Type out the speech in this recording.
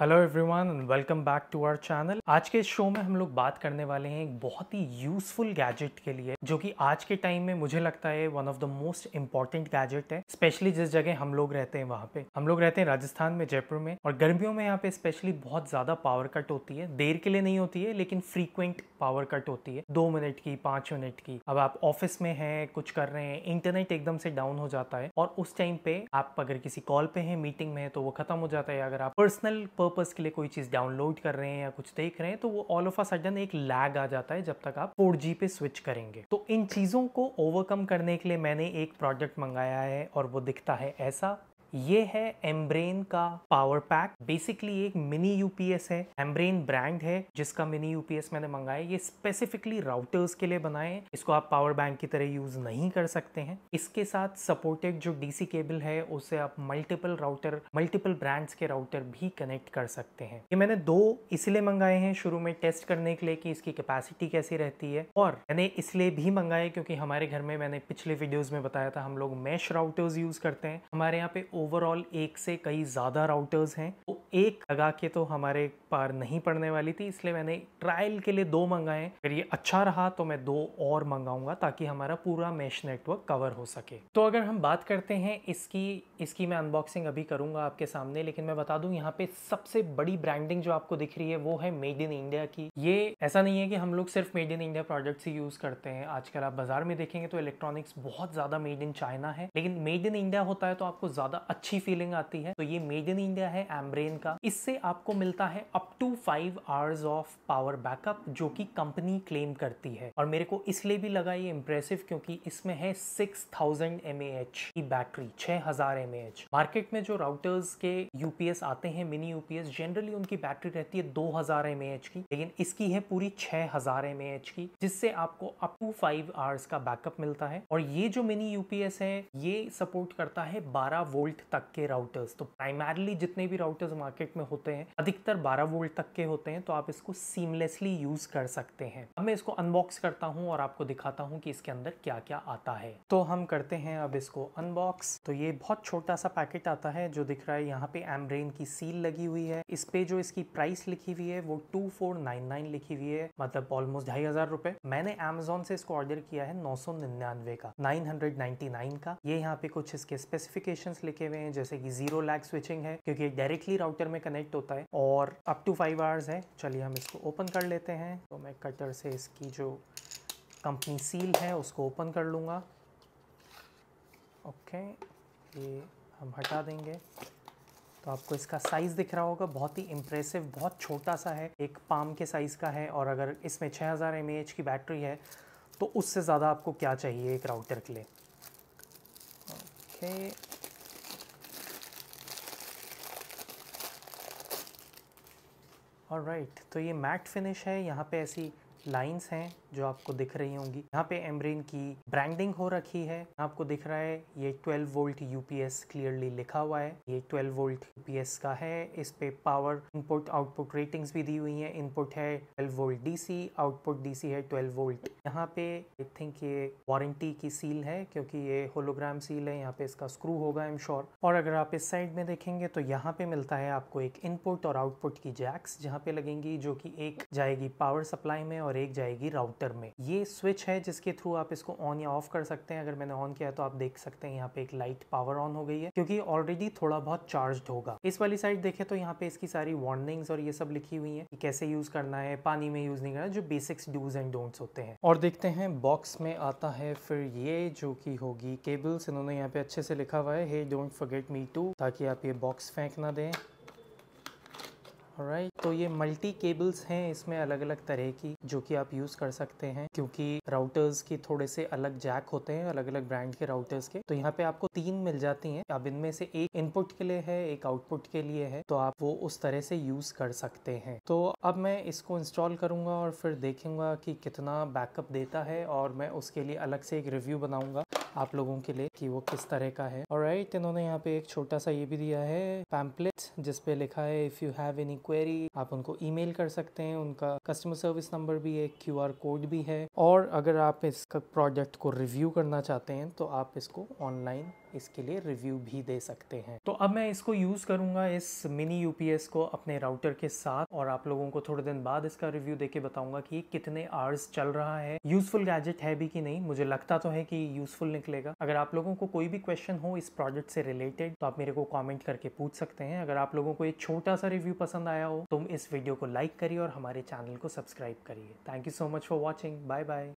Hello everyone welcome back to our channel आज के इस शो में हम लोग बात करने वाले हैं एक बहुत ही यूजफुल गैजेट के लिए जो कि आज के टाइम में मुझे लगता है one of the most important gadget है स्पेशली जिस जगह हम लोग रहते हैं वहाँ पे हम लोग रहते हैं राजस्थान में जयपुर में और गर्मियों में यहाँ पे स्पेशली बहुत ज़्यादा पावर कट होती है देर के लिए नहीं होती है लेकिन फ्रीक्वेंट पावर कट होती है दो मिनट की पाँच मिनट की अब आप ऑफिस में हैं कुछ कर रहे हैं इंटरनेट एकदम से डाउन हो जाता है और उस टाइम पे आप अगर किसी कॉल पे हैं मीटिंग में है तो वो खत्म हो जाता है अगर आप पर्सनल पर्पज़ के लिए कोई चीज़ डाउनलोड कर रहे हैं या कुछ देख रहे हैं तो वो ऑल ऑफ अ सडन एक लैग आ जाता है जब तक आप फोर पे स्विच करेंगे तो इन चीज़ों को ओवरकम करने के लिए मैंने एक प्रोडक्ट मंगाया है और वो दिखता है ऐसा ये है एम्ब्रेन का पावर पैक बेसिकली एक मिनी यूपीएस है एम्ब्रेन ब्रांड है जिसका मिनी यूपीएस मैंने मंगाया ये स्पेसिफिकली राउटर्स के लिए बनाए इसको आप पावर बैंक की तरह यूज नहीं कर सकते हैं इसके साथ सपोर्टेड जो डीसी केबल है उसे आप मल्टीपल राउटर मल्टीपल ब्रांड्स के राउटर भी कनेक्ट कर सकते हैं ये मैंने दो इसलिए मंगाए हैं शुरू में टेस्ट करने के लिए कि इसकी कैपेसिटी कैसी रहती है और मैंने इसलिए भी मंगाए क्योंकि हमारे घर में मैंने पिछले वीडियोज में बताया था हम लोग मैश राउटर्स यूज करते हैं हमारे यहाँ पे ओवरऑल एक से कई ज़्यादा राउटर्स हैं तो एक लगा के तो हमारे पार नहीं पड़ने वाली थी इसलिए मैंने ट्रायल के लिए दो मंगाए अगर ये अच्छा रहा तो मैं दो और मंगाऊंगा ताकि हमारा पूरा मैश नेटवर्क कवर हो सके तो अगर हम बात करते हैं इसकी इसकी मैं अनबॉक्सिंग अभी करूंगा आपके सामने लेकिन मैं बता दूं यहाँ पे सबसे बड़ी ब्रांडिंग जो आपको दिख रही है वो है मेड इन इंडिया की ये ऐसा नहीं है कि हम लोग सिर्फ मेड इन इंडिया प्रोडक्ट ही यूज करते हैं आजकल आप बाजार में देखेंगे तो इलेक्ट्रॉनिक्स बहुत ज्यादा मेड इन चाइना है लेकिन मेड इन इंडिया होता है तो आपको ज्यादा अच्छी फीलिंग आती है तो ये मेड इन इंडिया है एम्ब्रेन का इससे आपको मिलता है up to five hours of power backup जो कि कंपनी क्लेम करती है और मेरे को इसलिए भी लगा ये इम्प्रेसिव क्योंकि इसमें है सिक्स थाउजेंड एम की बैटरी छह हजार एम मार्केट में जो राउटर्स के यूपीएस आते हैं मिनी यूपीएस जनरली उनकी बैटरी रहती है दो हजार एम की लेकिन इसकी है पूरी छह हजार एम की जिससे आपको अप टू फाइव आवर्स का बैकअप मिलता है और ये जो मिनी यूपीएस है ये सपोर्ट करता है बारह वोल्ट वोल्ट तक के राउटर्स तो प्राइमरली जितने भी राउटर्स मार्केट में होते हैं अधिकतर 12 वोल्ट तक के होते हैं तो आप इसको सीमलेसली यूज कर सकते हैं अब मैं इसको अनबॉक्स करता हूँ और आपको दिखाता हूँ कि इसके अंदर क्या क्या आता है तो हम करते हैं अब इसको अनबॉक्स तो ये बहुत छोटा सा पैकेट आता है जो दिख रहा है यहाँ पे एमब्रेन की सील लगी हुई है इस पे जो इसकी प्राइस लिखी हुई है वो टू लिखी हुई है मतलब ऑलमोस्ट ढाई हजार रुपए मैंने एमेजोन से इसको ऑर्डर किया है नौ का नाइन का ये यहाँ पे कुछ इसके स्पेसिफिकेशन लिखे रखे हुए हैं जैसे कि जीरो लैग स्विचिंग है क्योंकि ये डायरेक्टली राउटर में कनेक्ट होता है और अप टू फाइव आवर्स है चलिए हम इसको ओपन कर लेते हैं तो मैं कटर से इसकी जो कंपनी सील है उसको ओपन कर लूँगा ओके ये हम हटा देंगे तो आपको इसका साइज़ दिख रहा होगा बहुत ही इम्प्रेसिव बहुत छोटा सा है एक पाम के साइज़ का है और अगर इसमें 6000 हज़ार की बैटरी है तो उससे ज़्यादा आपको क्या चाहिए एक राउटर के लिए ओके और राइट तो ये मैट फिनिश है यहाँ पे ऐसी लाइंस हैं जो आपको दिख रही होंगी यहाँ पे एमरिन की ब्रांडिंग हो रखी है आपको दिख रहा है ये 12 वोल्ट यूपीएस क्लियरली लिखा हुआ है ये 12 वोल्ट यूपीएस का है इस पे पावर इनपुट आउटपुट रेटिंग्स भी दी हुई है इनपुट है 12 वोल्ट डीसी आउटपुट डीसी है 12 वोल्ट यहाँ पे आई थिंक ये वारंटी की सील है क्योंकि ये होलोग्राम सील है यहाँ पे इसका स्क्रू होगा एम श्योर और अगर आप इस साइड में देखेंगे तो यहाँ पे मिलता है आपको एक इनपुट और आउटपुट की जैक्स जहाँ पे लगेंगी जो कि एक जाएगी पावर सप्लाई में और एक जाएगी राउटर रजिस्टर में ये स्विच है जिसके थ्रू आप इसको ऑन या ऑफ कर सकते हैं अगर मैंने ऑन किया तो आप देख सकते हैं यहाँ पे एक लाइट पावर ऑन हो गई है क्योंकि ऑलरेडी थोड़ा बहुत चार्ज होगा इस वाली साइड देखें तो यहाँ पे इसकी सारी वार्निंग्स और ये सब लिखी हुई है कैसे यूज करना है पानी में यूज नहीं करना जो बेसिक्स डूज एंड डोंट्स होते हैं और देखते हैं बॉक्स में आता है फिर ये जो की होगी केबल्स इन्होंने यहाँ पे अच्छे से लिखा हुआ है hey don't forget me to ताकि आप ये बॉक्स फेंक ना दें राइट right. तो ये मल्टी केबल्स हैं इसमें अलग अलग तरह की जो कि आप यूज़ कर सकते हैं क्योंकि राउटर्स की थोड़े से अलग जैक होते हैं अलग अलग ब्रांड के राउटर्स के तो यहाँ पे आपको तीन मिल जाती हैं अब इनमें से एक इनपुट के लिए है एक आउटपुट के लिए है तो आप वो उस तरह से यूज़ कर सकते हैं तो अब मैं इसको इंस्टॉल करूंगा और फिर देखूँगा कि कितना बैकअप देता है और मैं उसके लिए अलग से एक रिव्यू बनाऊंगा आप लोगों के लिए कि वो किस तरह का है और राइट इन्होंने यहाँ पे एक छोटा सा ये भी दिया है पैम्पलेट जिस पे लिखा है if you have any query आप उनको ईमेल कर सकते हैं उनका कस्टमर सर्विस नंबर भी है क्यू कोड भी है और अगर आप इसका प्रोडक्ट को रिव्यू करना चाहते हैं तो आप इसको ऑनलाइन इसके लिए रिव्यू भी दे सकते हैं तो अब मैं इसको यूज़ करूँगा इस मिनी यूपीएस को अपने राउटर के साथ और आप लोगों को थोड़े दिन बाद इसका रिव्यू देके बताऊंगा कि कितने आवर्स चल रहा है यूजफुल गैजेट है भी कि नहीं मुझे लगता तो है कि यूजफुल निकलेगा अगर आप लोगों को कोई भी क्वेश्चन हो इस प्रोजेक्ट से रिलेटेड तो आप मेरे को कॉमेंट करके पूछ सकते हैं अगर आप लोगों को एक छोटा सा रिव्यू पसंद आया हो तो इस वीडियो को लाइक करिए और हमारे चैनल को सब्सक्राइब करिए thank you so much for watching bye bye